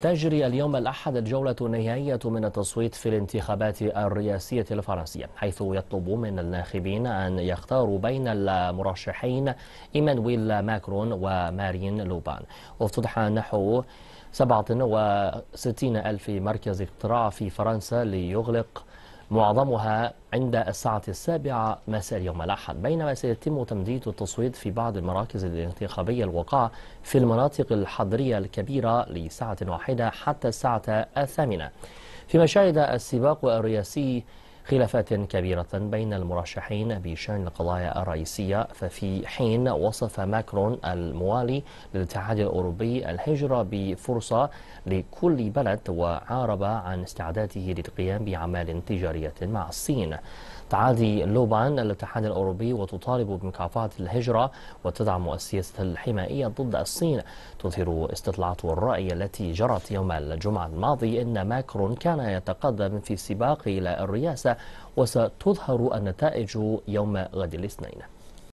تجري اليوم الأحد الجولة النهائية من التصويت في الانتخابات الرئاسية الفرنسية حيث يطلب من الناخبين أن يختاروا بين المرشحين إيمانويل ماكرون ومارين لوبان وافتتح نحو 67 ألف مركز اقتراع في فرنسا ليغلق معظمها عند الساعة السابعة مساء يوم الأحد بينما سيتم تمديد التصويت في بعض المراكز الانتخابية الوقاع في المناطق الحضرية الكبيرة لساعة واحدة حتى الساعة الثامنة فيما مشاهد السباق الرئاسي خلافات كبيرة بين المرشحين بشأن القضايا الرئيسية ففي حين وصف ماكرون الموالي للاتحاد الأوروبي الهجرة بفرصة لكل بلد وعارب عن استعداده للقيام بأعمال تجارية مع الصين تعادي لوبان الاتحاد الأوروبي وتطالب بمكافحة الهجرة وتدعم السياسة الحمائية ضد الصين تظهر استطلاعات الرأي التي جرت يوم الجمعة الماضي أن ماكرون كان يتقدم في السباق إلى الرئاسة وستظهر النتائج يوم غد الاثنين